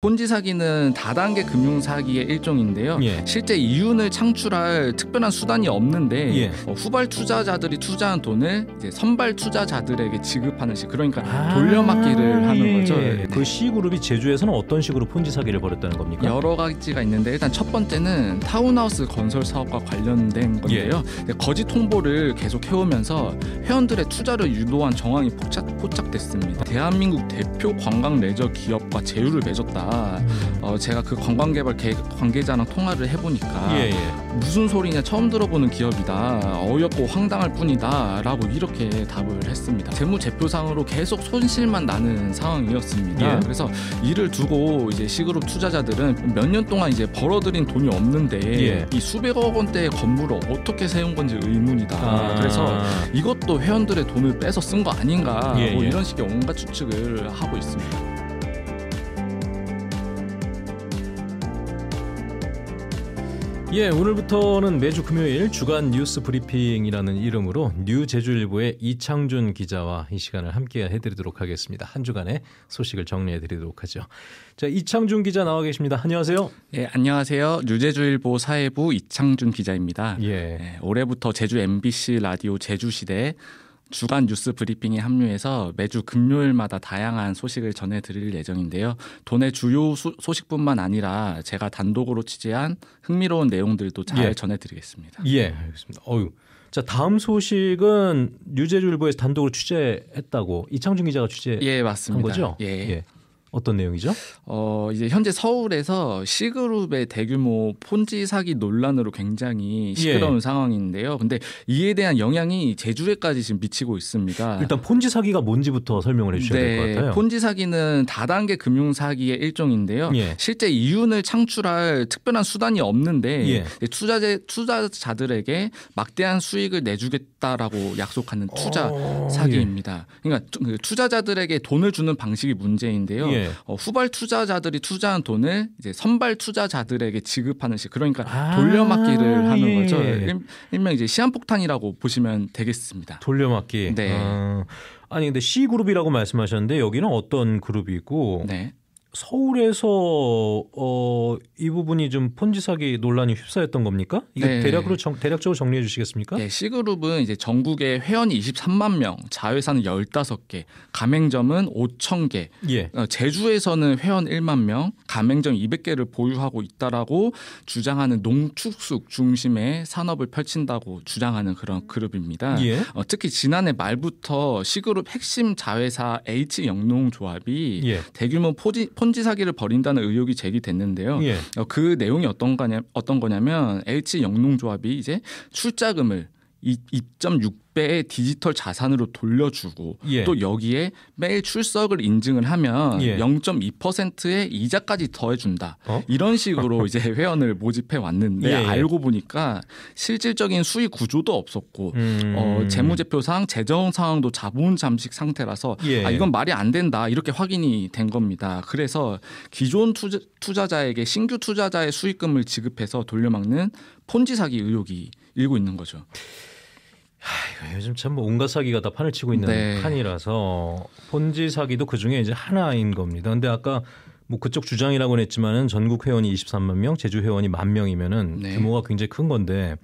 본지 사기는 다단계 금융 사기의 일종인데요. 예. 실제 이윤을 창출할 특별한 수단이 없는데 예. 어, 후발 투자자들이 투자한 돈을 이제 선발 투자자들에게 지급하는 식 그러니까 아~ 돌려막기를 하는 예. 거죠. 그 네. 그 C 그룹이 제주에서는 어떤 식으로 폰지 사기를 벌였다는 겁니까? 여러 가지가 있는데 일단 첫 번째는 타운하우스 건설 사업과 관련된 건데요. 예. 거짓 통보를 계속 해오면서 회원들의 투자를 유도한 정황이 포착, 포착됐습니다. 대한민국 대표 관광 레저 기업과 제휴를 맺었다. 어, 제가 그 관광개발 개, 관계자랑 통화를 해보니까 예, 예. 무슨 소리냐 처음 들어보는 기업이다 어이없고 황당할 뿐이다라고 이렇게 답을 했습니다. 재무제표상으로 계속 손실만 나는 상황이었습니다. 예. 그래서 이를 두고 이제 시그룹 투자자들은 몇 년 동안 이제 벌어들인 돈이 없는데 예. 이 수백억 원대의 건물을 어떻게 세운 건지 의문이다. 아. 그래서 이것도 회원들의 돈을 빼서 쓴 거 아닌가 예, 뭐 예. 이런 식의 온갖 추측을 하고 있습니다. 예, 오늘부터는 매주 금요일 주간 뉴스 브리핑이라는 이름으로 뉴 제주일보의 이창준 기자와 이 시간을 함께 해드리도록 하겠습니다. 한 주간의 소식을 정리해드리도록 하죠. 자, 이창준 기자 나와 계십니다. 안녕하세요. 예, 안녕하세요. 뉴제주일보 사회부 이창준 기자입니다. 예. 예 올해부터 제주 MBC 라디오 제주시대 주간 뉴스 브리핑에 합류해서 매주 금요일마다 다양한 소식을 전해드릴 예정인데요. 돈의 주요 수, 소식뿐만 아니라 제가 단독으로 취재한 흥미로운 내용들도 잘 예. 전해드리겠습니다. 예, 알겠습니다. 어유. 자 다음 소식은 뉴제주일보에서 단독으로 취재했다고 이창준 기자가 취재한 예, 맞습니다. 거죠? 예. 예. 어떤 내용이죠? 어, 이제 현재 서울에서 시그룹의 대규모 폰지 사기 논란으로 굉장히 시끄러운 예. 상황인데요. 근데 이에 대한 영향이 제주에까지 지금 미치고 있습니다. 일단 폰지 사기가 뭔지부터 설명을 해 주셔야 네, 될것 같아요. 폰지 사기는 다단계 금융 사기의 일종인데요. 예. 실제 이윤을 창출할 특별한 수단이 없는데 예. 투자제, 투자자들에게 막대한 수익을 내주겠다라고 약속하는 어, 투자 오, 사기입니다. 그러니까 그 투자자들에게 돈을 주는 방식이 문제인데요. 예. 예. 어, 후발 투자자들이 투자한 돈을 이제 선발 투자자들에게 지급하는 식 그러니까 아~ 돌려막기를 하는 예. 거죠. 일, 명 이제 시한폭탄이라고 보시면 되겠습니다. 돌려막기. 네. 아. 니 근데 C 그룹이라고 말씀하셨는데 여기는 어떤 그룹이고 네. 서울에서 어, 이 부분이 좀 폰지 사기 논란이 휩싸였던 겁니까? 이게 네. 대략으로 정, 대략적으로 정리해 주시겠습니까? 네, C그룹은 이제 전국에 회원이 23만 명, 자회사는 15개, 가맹점은 5천 개. 예. 어, 제주에서는 회원 1만 명, 가맹점 200개를 보유하고 있다라고 주장하는 농축숙 중심의 산업을 펼친다고 주장하는 그런 그룹입니다. 예. 어, 특히 지난해 말부터 시그룹 핵심 자회사 H영농조합이 예. 대규모 포지, 폰 토지 사기를 벌인다는 의혹이 제기됐는데요. 예. 어, 그 내용이 어떤 거냐 어떤 거냐면 H 영농조합이 이제 출자금을 2.6배의 디지털 자산으로 돌려주고 예. 또 여기에 매일 출석을 인증을 하면 예. 0.2%의 이자까지 더해준다 어? 이런 식으로 이제 회원을 모집해 왔는데 예, 예. 알고 보니까 실질적인 수익 구조도 없었고 어, 음... 어, 재무제표상 재정 상황도 자본 잠식 상태라서 예. 아 이건 말이 안 된다 이렇게 확인이 된 겁니다. 그래서 기존 투자, 투자자에게 신규 투자자의 수익금을 지급해서 돌려막는 폰지 사기 의혹이 일고 있는 거죠. 하, 요즘 참뭐 온갖 사기가 다 판을 치고 있는 네. 칸이라서 본지 사기도 그 중에 이제 하나인 겁니다. 근데 아까 뭐 그쪽 주장이라고는 했지만은 전국 회원이 23만 명, 제주 회원이 만 명이면은 네. 규모가 굉장히 큰 건데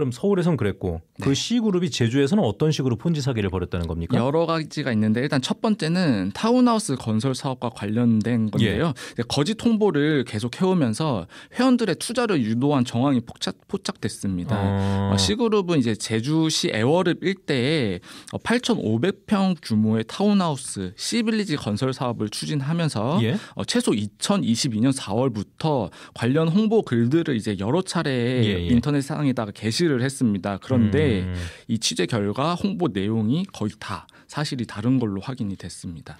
그럼 서울에선 그랬고 네. 그 C 그룹이 제주에서는 어떤 식으로 폰지 사기를 벌였다는 겁니까? 여러 가지가 있는데 일단 첫 번째는 타운하우스 건설 사업과 관련된 건데요. 예. 거짓 통보를 계속 해오면서 회원들의 투자를 유도한 정황이 포착, 포착됐습니다. 아. 어... C 그룹은 이제 제주시 애월읍 일대에 8,500평 어, 규모의 타운하우스 시 빌리지 건설 사업을 추진하면서 예? 어, 최소 2022년 4월부터 관련 홍보 글들을 이제 여러 차례 예, 예. 인터넷상에다가 게시를 취재를 했습니다. 그런데 음. 이 취재 결과 홍보 내용이 거의 다 사실이 다른 걸로 확인이 됐습니다.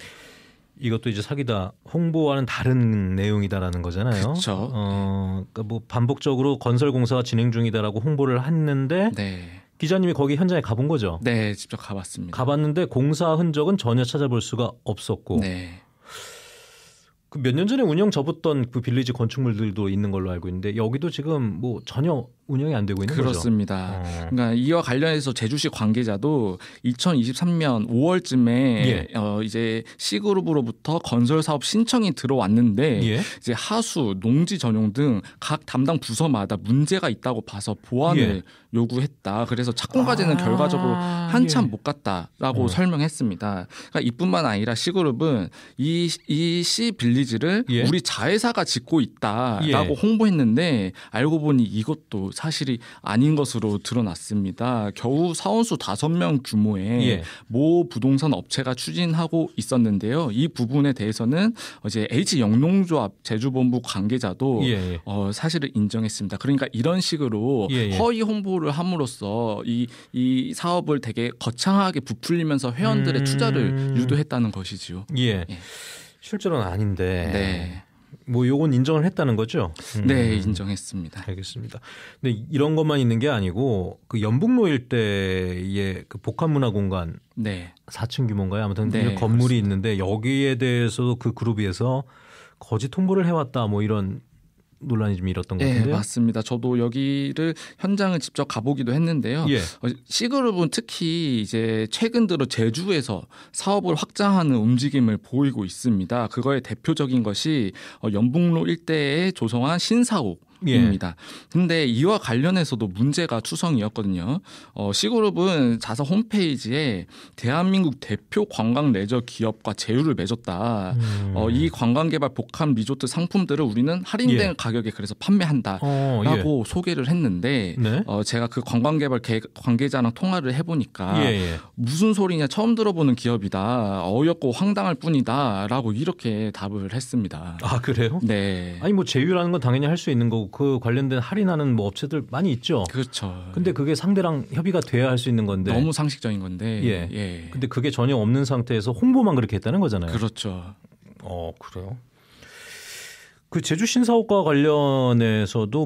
이것도 이제 사기다 홍보와는 다른 내용이다라는 거잖아요. 그렇죠. 어, 그러니까 뭐 반복적으로 건설 공사가 진행 중이다라고 홍보를 했는데 네. 기자님이 거기 현장에 가본 거죠. 네, 직접 가봤습니다. 가봤는데 공사 흔적은 전혀 찾아볼 수가 없었고 네. 그몇년 전에 운영 접었던 그 빌리지 건축물들도 있는 걸로 알고 있는데 여기도 지금 뭐 전혀 운영이 안 되고 있는 그렇습니다. 거죠. 그렇습니다. 어. 그러니까 이와 관련해서 제주시 관계자도 2023년 5월쯤에 예. 어 이제 시 그룹으로부터 건설 사업 신청이 들어왔는데 예. 이제 하수, 농지 전용 등 각 담당 부서마다 문제가 있다고 봐서 보완을 예. 요구했다. 그래서 착공까지는 아~ 결과적으로 한참 예. 못 갔다라고 어. 설명했습니다. 그러니까 이뿐만 아니라 시 그룹은 이이 C 빌리 빌리지를 예. 우리 자회사가 짓고 있다라고 예. 홍보했는데 알고 보니 이것도 사실이 아닌 것으로 드러났습니다. 겨우 사원수 다섯 명 규모의 예. 모 부동산 업체가 추진하고 있었는데요. 이 부분에 대해서는 이제 H 영농조합 제주본부 관계자도 예, 예 어, 사실을 인정했습니다. 그러니까 이런 식으로 예, 예 허위 홍보를 함으로써 이, 이 사업을 되게 거창하게 부풀리면서 회원들의 음... 투자를 유도했다는 것이지요. 예. 예. 실제로는 아닌데. 네. 뭐 요건 인정을 했다는 거죠? 음. 네, 인정했습니다. 알겠습니다. 근데 이런 것만 있는 게 아니고 그 연북로 일대의 그 복합문화공간 네. 4층 규모인가요? 아무튼 네, 건물이 그렇습니다. 있는데 여기에 대해서도 그 그룹에서 거짓 통보를 해왔다 뭐 이런 논란이 좀 일었던 것 예, 같은데. 네, 맞습니다. 저도 여기를 현장을 직접 가보기도 했는데요. 예. 어, C그룹은 특히 이제 최근 들어 제주에서 사업을 확장하는 움직임을 보이고 있습니다. 그거의 대표적인 것이 어, 연북로 일대에 조성한 신사옥 예. 입니다. 예. 근데 이와 관련해서도 문제가 추성이었거든요. 어, C그룹은 자사 홈페이지에 대한민국 대표 관광 레저 기업과 제휴를 맺었다. 음. 어, 이 관광개발 복합 리조트 상품들을 우리는 할인된 예. 가격에 그래서 판매한다라고 어, 예. 소개를 했는데 네? 어, 제가 그 관광개발 관계자랑 통화를 해보니까 예예. 예. 무슨 소리냐 처음 들어보는 기업이다 어이없고 황당할 뿐이다라고 이렇게 답을 했습니다. 아 그래요? 네. 아니 뭐 제휴라는 건 당연히 할 수 있는 거고 그 관련된 할인하는 뭐 업체들 많이 있죠. 그렇죠. 근데 그게 상대랑 협의가 돼야 할 수 있는 건데 너무 상식적인 건데. 예. 예. 근데 그게 전혀 없는 상태에서 홍보만 그렇게 했다는 거잖아요. 그렇죠. 어 그래요. 그 제주 신사업과 관련해서도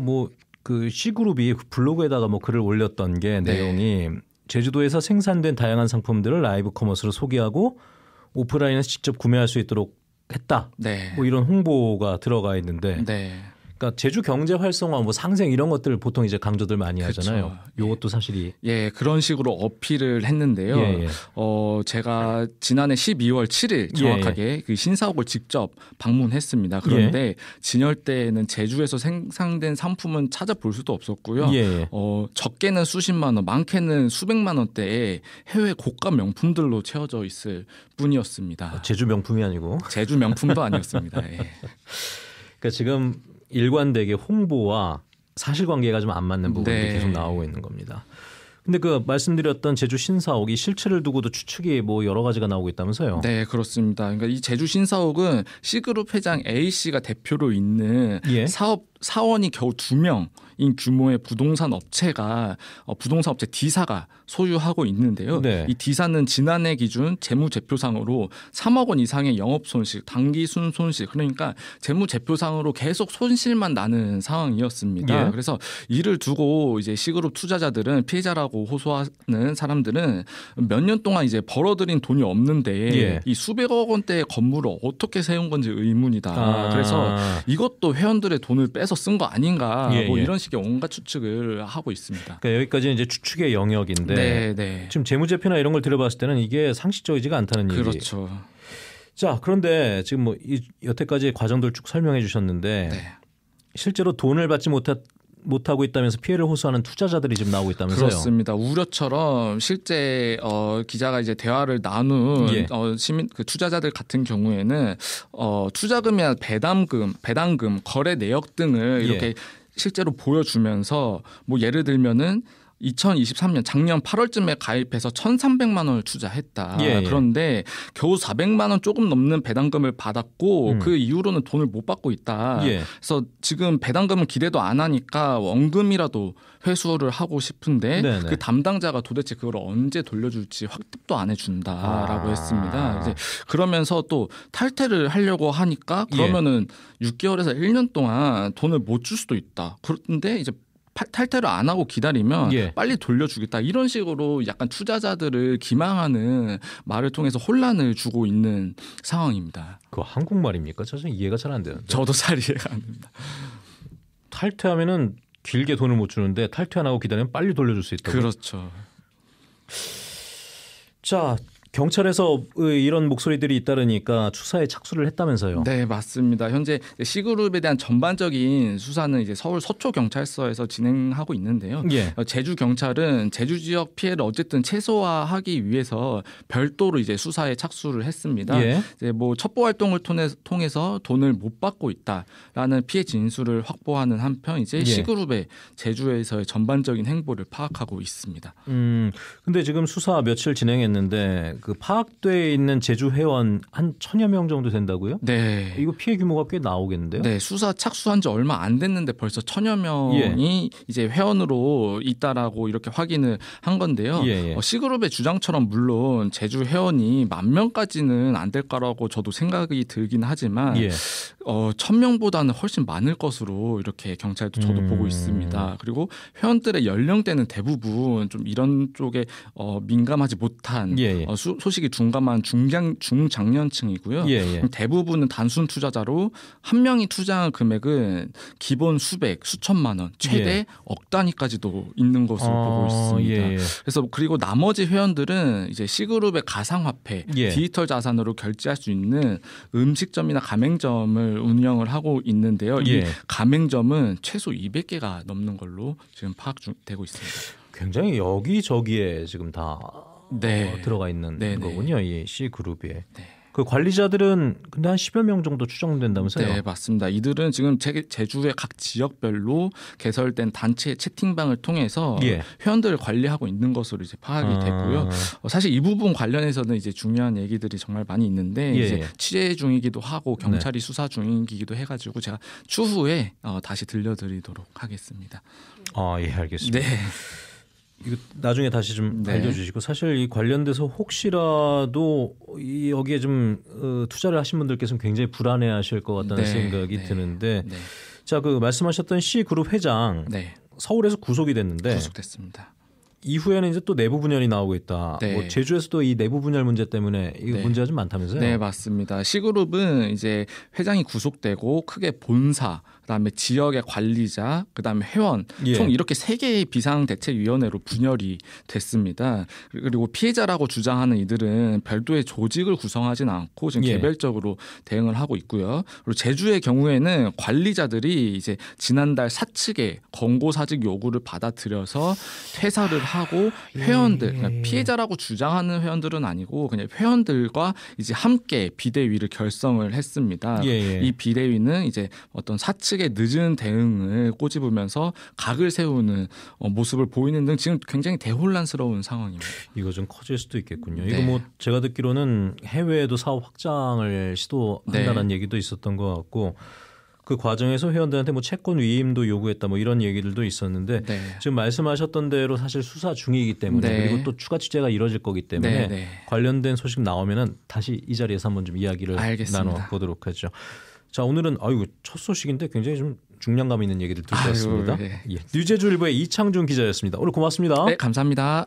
뭐그시그룹이 블로그에다가 뭐 글을 올렸던 게 네. 내용이 제주도에서 생산된 다양한 상품들을 라이브 커머스로 소개하고 오프라인에서 직접 구매할 수 있도록 했다. 네. 뭐 이런 홍보가 들어가 있는데 네. 그러니까 제주 경제 활성화, 뭐 상생 이런 것들 을 보통 이제 강조들 많이 하잖아요. 그렇 예. 이것도 사실이 예 그런 식으로 어필을 했는데요. 예, 예. 어 제가 지난해 12월 7일 예, 예. 정확하게 예, 그 신사옥을 직접 방문했습니다. 그런데 진열대에는 제주에서 생산된 상품은 찾아볼 수도 없었고요. 어 적게는 수십만 원, 많게는 수백만 원대에 해외 고가 명품들로 채워져 있을 뿐이었습니다. 아, 제주 명품이 아니고 제주 명품도 아니었습니다. 예. 그 지금 일관되게 홍보와 사실관계가 좀 안 맞는 부분이 네. 계속 나오고 있는 겁니다. 근데 그 말씀드렸던 제주 신사옥이 실체를 두고도 추측이 뭐 여러 가지가 나오고 있다면서요? 네, 그렇습니다. 그러니까 이 제주 신사옥은 C그룹 회장 A 씨가 대표로 있는 예? 사업 사원이 겨우 두 명인 규모의 부동산 업체가 어, 부동산 업체 D사가 소유하고 있는데요. 네. 이 D사는 지난해 기준 재무제표상으로 3억 원 이상의 영업 손실, 단기 순 손실 그러니까 재무제표상으로 계속 손실만 나는 상황이었습니다. 예. 그래서 이를 두고 이제 시그룹 투자자들은 피해자라고 호소하는 사람들은 몇 년 동안 이제 벌어들인 돈이 없는데 예. 이 수백억 원대의 건물을 어떻게 세운 건지 의문이다. 아. 그래서 이것도 회원들의 돈을 빼서 알면서 쓴거 아닌가 예, 뭐 예. 이런 식의 온갖 추측을 하고 있습니다. 그러니까 여기까지는 이제 추측의 영역인데 네, 네. 지금 재무제표나 이런 걸 들어봤을 때는 이게 상식적이지가 않다는 얘기. 그렇죠. 자 그런데 지금 뭐 이 여태까지 과정들 쭉 설명해 주셨는데 네. 실제로 돈을 받지 못했, 못하고 있다면서 피해를 호소하는 투자자들이 지금 나오고 있다면서요. 그렇습니다. 우려처럼 실제 어, 기자가 이제 대화를 나눈 예. 어, 시민 그 투자자들 같은 경우에는 어, 투자금이나 배당금, 배당금, 거래 내역 등을 예. 이렇게 예. 실제로 보여주면서 뭐 예를 들면은 2023년 작년 8월쯤에 가입해서 1,300만 원을 투자했다. 예, 예. 그런데 겨우 400만 원 조금 넘는 배당금을 받았고 음. 그 이후로는 돈을 못 받고 있다. 예. 그래서 지금 배당금은 기대도 안 하니까 원금이라도 회수를 하고 싶은데 네네. 네. 그 담당자가 도대체 그걸 언제 돌려줄지 확답도 안 해준다라고 아. 했습니다. 이제 그러면서 또 탈퇴를 하려고 하니까 예. 그러면은 6개월에서 1년 동안 돈을 못 줄 수도 있다. 그런데 이제 탈퇴를 안 하고 기다리면 예. 빨리 돌려주겠다 이런 식으로 약간 투자자들을 기망하는 말을 통해서 혼란을 주고 있는 상황입니다. 그 한국 말입니까? 저는 이해가 잘 안 되는데. 저도 잘 이해가 안 됩니다. 탈퇴하면은 길게 돈을 못 주는데 탈퇴 안 하고 기다리면 빨리 돌려줄 수 있다. 그렇죠. 자 경찰에서 이런 목소리들이 잇따르니까 수사에 착수를 했다면서요? 네, 맞습니다. 현재 시그룹에 대한 전반적인 수사는 이제 서울 서초 경찰서에서 진행하고 있는데요. 예. 어, 제주 경찰은 제주 지역 피해를 어쨌든 최소화하기 위해서 별도로 이제 수사에 착수를 했습니다. 예. 이제 뭐 첩보 활동을 통해서 돈을 못 받고 있다라는 피해 진술을 확보하는 한편 이제 예. C그룹의 제주에서의 전반적인 행보를 파악하고 있습니다. 음, 근데 지금 수사 며칠 진행했는데 그 파악돼 있는 제주 회원 한 천여 명 정도 된다고요? 네. 이거 피해 규모가 꽤 나오겠는데요? 네. 수사 착수한 지 얼마 안 됐는데 벌써 천여 명이 예. 이제 회원으로 있다라고 이렇게 확인을 한 건데요. 예. 예. 어, C그룹의 주장처럼 물론 제주 회원이 만 명까지는 안될까라고 저도 생각이 들긴 하지만 예. 어, 천 명보다는 훨씬 많을 것으로 이렇게 경찰도 저도 음... 보고 있습니다. 그리고 회원들의 연령대는 대부분 좀 이런 쪽에 어, 민감하지 못한 예, 예. 어, 수, 소, 식이 둔감한 중장 중장년층이고요. 예, 예. 대부분은 단순 투자자로 한 명이 투자한 금액은 기본 수백 수천만 원 최대 예. 억 단위까지도 있는 것으로 아, 보고 어, 있습니다. 예, 예. 그래서 그리고 나머지 회원들은 이제 시그룹의 가상화폐 예. 디지털 자산으로 결제할 수 있는 음식점이나 가맹점을 운영을 하고 있는데요. 이 가맹점은 최소 200개가 넘는 걸로 지금 파악 되고 있습니다. 굉장히 여기저기에 지금 다 네. 어, 들어가 있는 네, 네. 거군요. 이 C 그룹에. 네. 그 관리자들은 근데 한 10여 명 정도 추정된다면서요? 네, 맞습니다. 이들은 지금 제, 제주의 각 지역별로 개설된 단체 채팅방을 통해서 예. 회원들을 관리하고 있는 것으로 이제 파악이 아. 됐고요. 어, 사실 이 부분 관련해서는 이제 중요한 얘기들이 정말 많이 있는데 예. 이제 예. 취재 중이기도 하고 네. 경찰이 네. 수사 중이기도 해가지고 제가 추후에 어, 다시 들려드리도록 하겠습니다. 아, 예, 알겠습니다. 네. 이거 나중에 다시 좀 네. 알려주시고 사실 이 관련돼서 혹시라도 이 여기에 좀 어, 투자를 하신 분들께서는 굉장히 불안해하실 것 같다는 네. 생각이 네. 드는데 네. 자그 말씀하셨던 C 그룹 회장 네. 서울에서 구속이 됐는데 구속됐습니다. 이후에는 이제 또 내부 분열이 나오고 있다. 네. 뭐 제주에서도 이 내부 분열 문제 때문에 이 네. 문제가 좀 많다면서요? 네, 맞습니다. 시그룹은 이제 회장이 구속되고 크게 본사 그다음에 지역의 관리자, 그다음에 회원 예. 총 이렇게 세 개의 비상대책위원회로 분열이 됐습니다. 그리고 피해자라고 주장하는 이들은 별도의 조직을 구성하진 않고 지금 예. 개별적으로 대응을 하고 있고요. 그리고 제주의 경우에는 관리자들이 이제 지난달 사측의 권고 사직 요구를 받아들여서 퇴사를 하- 하고 회원들 예, 예. 피해자라고 주장하는 회원들은 아니고 그냥 회원들과 이제 함께 비대위를 결성을 했습니다. 예, 예, 이 비대위는 이제 어떤 사측의 늦은 대응을 꼬집으면서 각을 세우는 어, 모습을 보이는 등 지금 굉장히 대혼란스러운 상황입니다. 이거 좀 커질 수도 있겠군요. 네. 이거 뭐 제가 듣기로는 해외에도 사업 확장을 시도한다는 네. 얘기도 있었던 것 같고 그 과정에서 회원들한테 뭐 채권 위임도 요구했다 뭐 이런 얘기들도 있었는데 네. 지금 말씀하셨던 대로 사실 수사 중이기 때문에 네. 그리고 또 추가 취재가 이뤄질 거기 때문에 네, 네. 관련된 소식 나오면은 다시 이 자리에서 한번 좀 이야기를 나눠 보도록 하죠. 자 오늘은 아유 첫 소식인데 굉장히 좀 중량감 있는 얘기들 들려왔습니다. 네. 예. 뉴제주일보의 이창준 기자였습니다. 오늘 고맙습니다. 네 감사합니다.